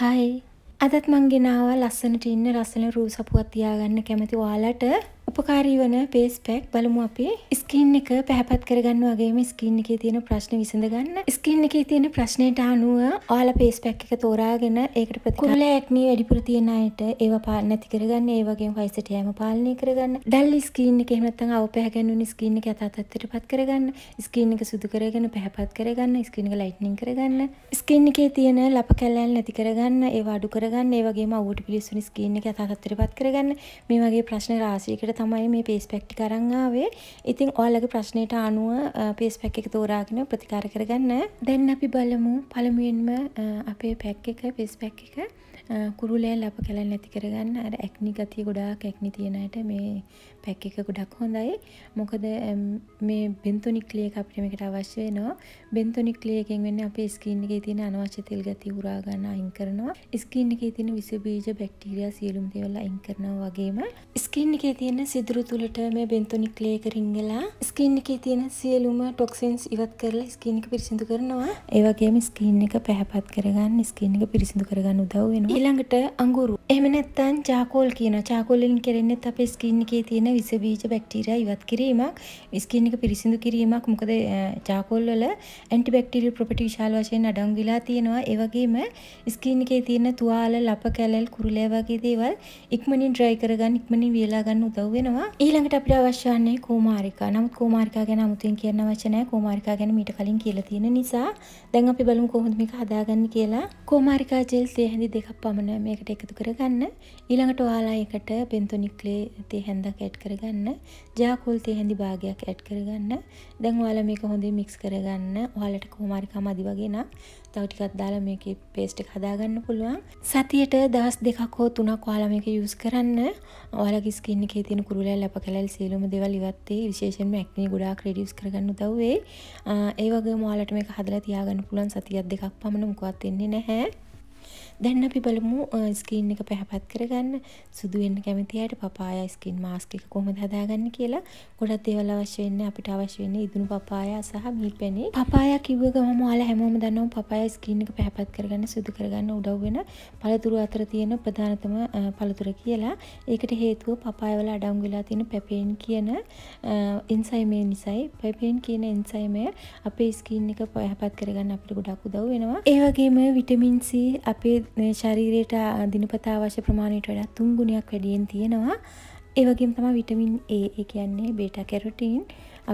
හයි අදත් මං ගෙනාව ලස්සනට ඉන්න රස්සන රූ සපුවත් තියාගන්න කැමති ඔයාලට උපකාරී වන පේස් පැක් බලමු අපේ ස්කින් එක පැහැපත් කරගන්න වගේම ස්කින් එකේ තියෙන ප්‍රශ්න විසඳගන්න. ස්කින් එකේ තියෙන ප්‍රශ්නයට අනුව ඔයාලා පේස් පැක් එක තෝරාගෙන ඒකට ප්‍රතිකාර කුරුල ඇක්නි වැඩිපුර තියෙන අයට ඒව පාලනය නැති කරගන්න, ඒ වගේම වයසට යෑම පාලනය කරගන්න. ඩල් ස්කින් එක එහෙම නැත්නම් අවපැහැ ගැන්වුණු ස්කින් එක යථාතත්ත්වයටපත් කරගන්න, ස්කින් එක සුදු කරගෙන පැහැපත් කරගන්න, ස්කින් එක ලයිට්නින් කරගන්න, ස්කින් එකේ තියෙන ලප කැලෑල් නැති කරගන්න, ඒව අඩු කරගන්න, ඒ වගේම අවුවට පිලිස්සුණු ස්කින් එක යථාතත්ත්වයටපත් කරගන්න. මේ වගේ ප්‍රශ්න රාශියකට තමයි මේ පේස් පැක්ටි කරන් ආවේ. ඉතින් ඔයාලගේ ප්‍රශ්නයට අනුව පේස් පැක් එක තෝරාගෙන ප්‍රතිකාර කරගන්න. දැන් අපි බලමු පළමුවෙන්ම අපේ පැක් එක පේස් පැක් එක කුරුලෑ ලප කැලන් නැති කරගන්න අර ඇක්නි ගතිය ගොඩාක් ඇක්නි තියෙන අයට මේ පැක් එක ගොඩක් හොඳයි. මොකද මේ බෙන්තොනික් ලේ එක අපිට මේකට අවශ්‍ය වෙනවා. බෙන්තොනික් ලේ එකෙන් වෙන්නේ අපේ ස්කින් එකේ තියෙන අනවශ්‍ය තෙල් ගතිය උරා ගන්න අයින් කරනවා. ස්කින් එකේ තියෙන විස බීජ බැක්ටීරියා සියලුම දේවල් අයින් කරනවා වගේම ස්කින් එකේ තියෙන සිදුරු තුළට මේ බෙන්තොනික් ලේ කරින්ගලා ස්කින් එකේ තියෙන සියලුම ටොක්සින්ස් ඉවත් කරලා ස්කින් එක පිරිසිදු කරනවා. ඒ වගේම ස්කින් එක පැහැපත් කරගන්න ස්කින් එක පිරිසිදු කරගන්න උදව් වෙනවා. ඊළඟට අඟුරු. එහෙම නැත්නම් චාකෝල් කියනවා. චාකෝල් වලින් කරන්නේ අපේ ස්කින් එකේ තියෙන විස බීජ බැක්ටීරියා ඉවත් කිරීමක්, ස්කින් එක පිරිසිදු කිරීමක්. මොකද චාකෝල් වල ඇන්ටි බැක්ටීරියල් ප්‍රොපර්ටි විශාල වශයෙන් අඩංගු වෙලා තියෙනවා. ඒ වගේම ස්කින් එකේ තියෙන තුවාල, ලප කැලල්, කුරුලෑ වගේ දේවල් ඉක්මනින් ඩ්‍රයි කරගන්න, ඉක්මනින් වියලා ගන්න උදව් වෙනවා ඊළඟට අපිට අවශ්‍ය වන්නේ කුමාරිකා. නමුත් කුමාරිකා ගැන අමුතුවෙන් කියන්න අවශ්‍ය නැහැ. කුමාරිකා ගැන මීට කලින් කියලා තියෙන නිසා දැන් අපි බලමු කොහොමද මේක හදාගන්නේ කියලා. කුමාරිකා ජෙල් තේ හැඳි දෙකක් පමණ මේකට එකතු කරගන්න. ඊළඟට ඔයාලා ඒකට බෙන්තොනික් ක්ලේ තේ හැඳක් ඇඩ් කරගන්න. ජාකෝල් තේ හැඳි භාගයක් ඇඩ් කරගන්න. දැන් ඔයාලා මේක හොඳින් මික්ස් කරගන්න. ඔයාලට කුමාරිකා මදි වගේ නම් තව ටිකක් දාලා මේකේ පේස්ට් එක හදාගන්න පුළුවන්. සතියට දවස් දෙකක් හෝ තුනක් ඔයාලා මේක යූස් කරන්න. ඔයාලගේ ස්කින් එකේ තියෙන කුරුලැල් අප කැල් සේලුම දෙවල් ඉවත්තේ විශේෂෙන්ම එක්නි ගොඩා ක්‍රඩියස් කරගන්න දව්වේ ඒ වගේ මෝලට මේ හදලා තියාගන්න පුලන් සතියත් දෙකක් පමණ මොකවත් එන්නේ නැහැ දැන් අපි බලමු ස්කින් එක පැහැපත් කරගන්න සුදු වෙන්න කැමති අයට පපායා ස්කින් මාස්ක් එක කොහොමද හදාගන්න කියලා ගොඩක් දේවල් අවශ්‍ය වෙන්නේ අපිට අවශ්‍ය වෙන්නේ ඉදුණු පපායා සහ මිල්පැණි. පපායා කිව්ව ගමම ඔයාලා හැමෝම දන්නවා පපායා ස්කින් එක පැහැපත් කරගන්න සුදු කරගන්න උදව් වෙන පළතුරු අතර තියෙන ප්‍රධානතම පළතුර කියලා. ඒකට හේතුව පපායා වල අඩංගු වෙලා තියෙන පැපේන් කියන එන්සයිමේ නිසායි පැපේන් කියන එන්සයිමය අපේ ස්කින් එක පැහැපත් කරගන්න අපිට ගොඩක් උදව් වෙනවා. ඒ වගේම විටමින් C අපේ මේ ශරීරයට දිනපතා අවශ්‍ය ප්‍රමාණයට වඩා තුන් ගුණයක් වැඩියෙන් තියෙනවා ඒවගේම තම විටමින් ඒ කියන්නේ බේට කැරටීන්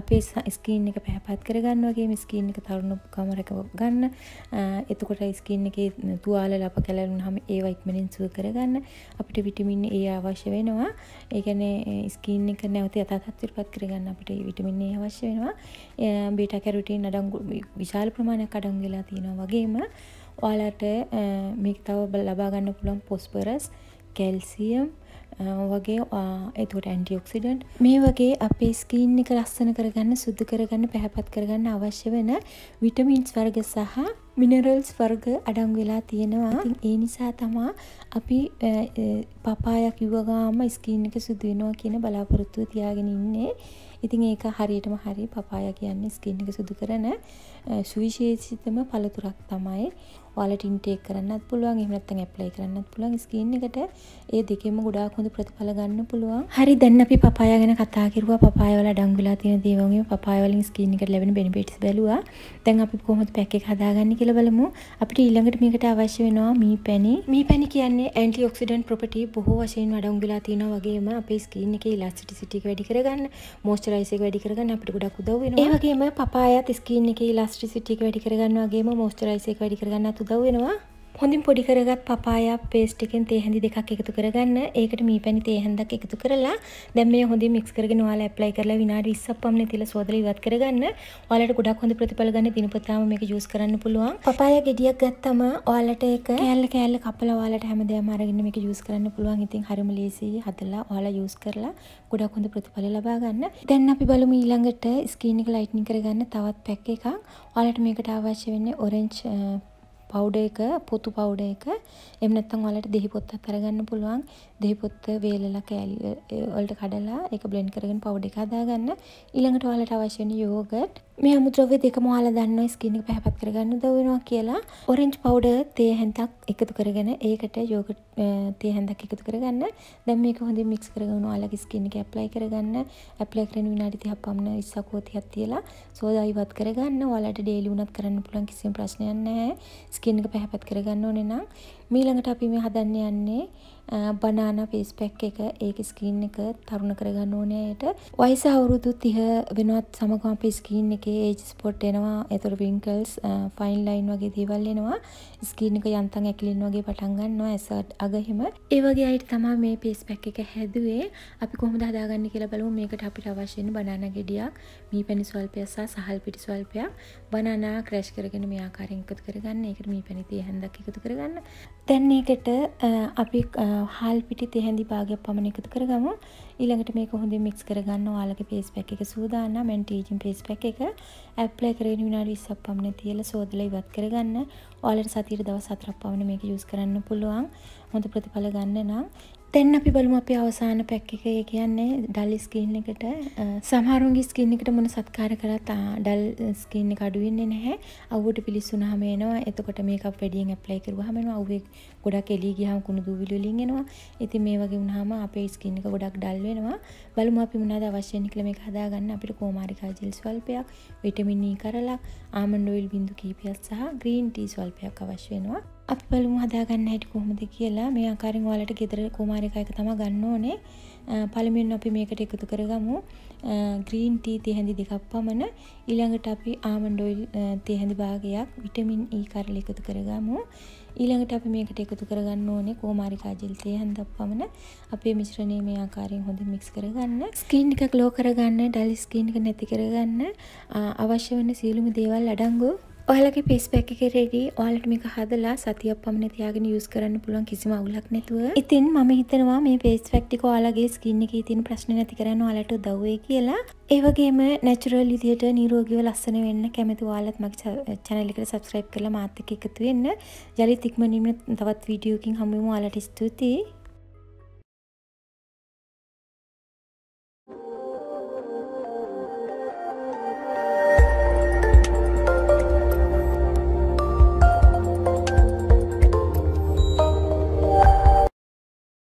අපේ ස්කීන් එක පැහපත් කරගන්න වගේ ස්කීන් එක තරුණු කමරක ගන්න එතකොට ස්කීන් එක තුවාල ලප කැලරුන් හම ඒවා ඉක්මනින් සුව කරගන්න අපිට විටමින් ඒ අවශ්‍ය වෙනවා ඒගැන ස්කීන් එක නැවත අතත්වර පත් කරගන්න අපට විටමින් ඒ අවශ්‍ය වෙනවා බේට කැරුටීන් අඩංගු විශාල ප්‍රමාණයක් අඩංගලා තියෙනවා වගේම ඔයාලට මේක තව ලබාගන්න පුළන් පොස්පරස් කැල්සියම් වගේ එතුට ඇන්ටියොක්සිඩන්ට් මේ වගේ අපේ ස්කීන් එක ලස්සන කරගන්න සුද්ද කරගන්න පැහැපත් කරගන්න අවශ්‍ය වෙන විටමින්ස් වර්ග සහ මිනරල්ස් වර්ග අඩං වෙලා තියෙනවා ඒ නිසා තමා අපි පපායක් යුවගාම ස්කීන් එක සුදුවෙනවා කියන බලාපොරොත්තුව තියාගෙන ඉන්නේ ඉතින් ඒක හරියටම හරි පපාය කියන්නේ ස්කින් එක සුදු කරන සුවිශේෂිතම පළතුරක් තමයි ඔයාලට ඉන්ටේක් කරන්නත් පුළුවන් එහෙම නැත්නම් ඇප්ලයි කරන්නත් පුළුවන් ස්කින් එකට ඒ දෙකෙම ගොඩාක් හොඳ ප්‍රතිඵල ගන්න පුළුවන්. හරි දැන් අපි පපාය ගැන කතා කරුවා. පපාය වල අඩංගු වෙලා තියෙන දේවල් වගේ පපාය වලින් ස්කින් එකට ලැබෙන බෙනිෆිට්ස් බැලුවා. දැන් අපි කොහොමද පැක් එක හදාගන්නේ කියලා බලමු. අපිට ඊළඟට මේකට අවශ්‍ය වෙනවා මී පැණි. මී පැණි කියන්නේ ඇන්ටි ඔක්සිඩන්ට් ප්‍රොපර්ටි බොහෝ වශයෙන් අඩංගු වෙලා තියෙනවා වගේම අපේ ස්කින් එකේ ඉලාස්ටිසිටි එක වැඩි කරගන්න, මොයිස්චර් රයිසක වැඩිකරගන්න අපිට ගොඩක් උදව් වෙනවා. ඒ වගේම පපායත් ස්කින් එකේ ඉලාස්ට්‍රිසිටි එක වැඩි කරගන්න වගේම මොයිස්චරයිසර් එක වැඩි කරගන්නත් උදව් වෙනවා. හොඳින් පොඩි කරගත් පපායා පේස්ට් එකෙන් තේ හැඳි දෙකක් එකතු කරගන්න. ඒකට මීපැණි තේ හැන්දක් එකතු කරලා දැන් මේ හොඳින් මික්ස් කරගෙන ඔයාලා ඇප්ලයි කරලා විනාඩි 20ක් පමණ තියලා සෝදලා ඉවත් කරගන්න. ඔයාලට ගොඩක් හොඳ ප්‍රතිඵල ගන්න දිනපතාම මේක යූස් කරන්න පුළුවන්. පපායා ගෙඩියක් ගත්තම ඔයාලට ඒක කෑල්ල කෑල්ල කපලා ඔයාලට හැමදේම අරගෙන මේක යූස් කරන්න පුළුවන්. ඉතින් හරිම ලේසියි හදලා ඔයාලා යූස් කරලා ගොඩක් හොඳ ප්‍රතිඵල ලබා ගන්න. දැන් අපි බලමු ඊළඟට ස්කින් එක ලයිට්නින් කරගන්න තවත් පැක් එකක්. ඔයාලට මේකට අවශ්‍ය වෙන්නේ ඔරෙන්ජ් පවුඩර් එක පුතු පවුඩර් එක එහෙම නැත්නම් ඔයාලට දෙහි පොත්තක් අරගන්න පුළුවන් දෙහි පොත්ත වේලලා කෑලි වලට කඩලා ඒක බ්ලෙන්ඩ් කරගෙන පවුඩර් එක හදාගන්න ඊළඟට ඔයාලට අවශ්‍ය වෙන යෝගට් මේ අමුද්‍රව්‍ය දෙකම ඔයාලා දන්නවා ස්කින් එක පැහැපත් කරගන්න උදව් වෙනවා කියලා. ඔරෙන්ජ් පවුඩර් තේ හැන්දක් එකතු කරගෙන ඒකට යෝගට් තේ හැන්දක් එකතු කරගන්න. දැන් මේක හොඳින් මික්ස් කරගෙන ඔයාලගේ ස්කින් එක ඇප්ලයි කරගන්න. ඇප්ලයි කරන විනාඩි 30ක් පමණ 20ක් හෝ 30ක් තියලා සෝදා ඉවත් කරගන්න. ඔයාලට ඩේලි වුණත් කරන්න පුළුවන් කිසිම ප්‍රශ්නයක් නැහැ. ස්කින් එක පැහැපත් කරගන්න ඕනේ නම් මීළඟට අපි මේ හදන්න යන්නේ බනාන ෆේස් පැක් එක ඒක ස්කින් එක තරුණ කරගන්න ඕනේ ඇයට. වයස අවුරුදු 30 වෙනවත් සමගම අපි ස්කින් එකේ ඒජ් ස්පොට් එනවා. ඒතර රින්කල්ස්, ෆයින් ලයින් වගේ දේවල් එනවා. ස්කින් එක යන්තම් ඇකිලෙන වගේ පටන් ගන්නවා ඇස අග හිම. ඒ වගේ අයිට තමයි මේ ෆේස් පැක් එක හැදුවේ. අපි කොහොමද හදාගන්නේ කියලා බලමු. මේකට අපිට අවශ්‍ය වෙන බනාන ගෙඩියක්, මී පැණි ස්වල්පයක් සහ සහල් පිටි ස්වල්පයක්, බනානා ක්‍රෑෂ් කරගෙන මේ ආකාරයෙන් එකතු කරගන්න. ඒකට මී පැණි තේ හැන්දක් එකතු කරගන්න. දැන් ඒකට අපි හාල් පිටි තෙහැඳි භාගයක් පමණ එකතු කරගමු ඊළඟට මේක හොඳින් මික්ස් කරගන්න ඔයාලගේ ෆේස් පැක් එක සූදානම් මම ටීචින් ෆේස් පැක් එක ඇප්ලයි කරගෙන විනාඩි 20ක් පමණ තියලා සෝදලා ඉවත් කරගන්න ඔයාලට සතියට දවස් 4ක් පමණ මේක යූස් කරන්න පුළුවන් හොඳ ප්‍රතිඵල ගන්න නම් දැන් අපි බලමු අපේ අවසාන පැක් එක. ඒ කියන්නේ ඩල් ස්කින් එකට සමහරුන්ගේ ස්කින් එකට මොන සත්කාර කරත් ඩල් ස්කින් එක අඩු වෙන්නේ නැහැ. අවුවට පිලිස්සුනහම එනවා. එතකොට මේකප් වැඩියෙන් ඇප්ලයි කරුවාම එනවා. අවුවේ ගොඩක් එලි ගියහම කුණු දූවිලි වලින් එනවා. ඉතින් මේ වගේ වුණාම අපේ ස්කින් එක ගොඩක් ඩල් වෙනවා. බලමු අපි මොනවද අවශ්‍ය වෙන්නේ කියලා මේක හදාගන්න අපිට කෝමාරිකා ජෙල් ස්වල්පයක්, විටමින් E කරලක්, ආමන්ඩ් ඔයිල් බින්දු කීපයක් සහ ග්‍රීන් ටී ස්වල්පයක් අවශ්‍ය වෙනවා. අපි බලමු හදාගන්න හැටි කොහොමද කියලා මේ ආකාරයෙන් ඔයාලට ගෙදර කුමාරිකා එක තමයි ගන්න ඕනේ. පළමුවෙන් අපි මේකට එකතු කරගමු ග්‍රීන් ටී තේ දෙකක් පමණ. ඊළඟට අපි ආමන්ඩ් ඔයිල් තේ භාගයක් විටමින් E කරල එකතු කරගමු. ඊළඟට අපි මේකට එකතු කරගන්න ඕනේ කෝමාරි කාජල් තේ හන්දක් පමණ අපේ මිශ්‍රණය මේ ආකාරයෙන් හොඳින් මික්ස් කරගන්න. ස්කින් එක ග්ලෝ කරගන්න, ඩල් ස්කින් එක නැති කරගන්න අවශ්‍ය වෙන සියලුම දේවල් අඩංගු ඔයාලගේ පිස්පැක් එක රෙඩි ඔයාලට මේක හදලා සතියක් පමණ තියාගෙන යූස් කරන්න පුළුවන් කිසිම අවුලක් නැතුව. ඉතින් මම හිතනවා මේ ෆේස් පැක් ටික ඔයාලගේ ස්කින් එකේ තියෙන ප්‍රශ්න නැති කරන්න ඔයාලට උදව් වෙයි කියලා. ඒ වගේම නැචරල් විදියට නිරෝගීව ලස්සන වෙන්න කැමති ඔයාලත් මගේ channel එකට subscribe කරලා මාත් එක්ක එකතු වෙන්න. යලි තික්මනින්ම තවත් වීඩියෝකින් හමු වෙමු ඔයාලට ස්තුතියි.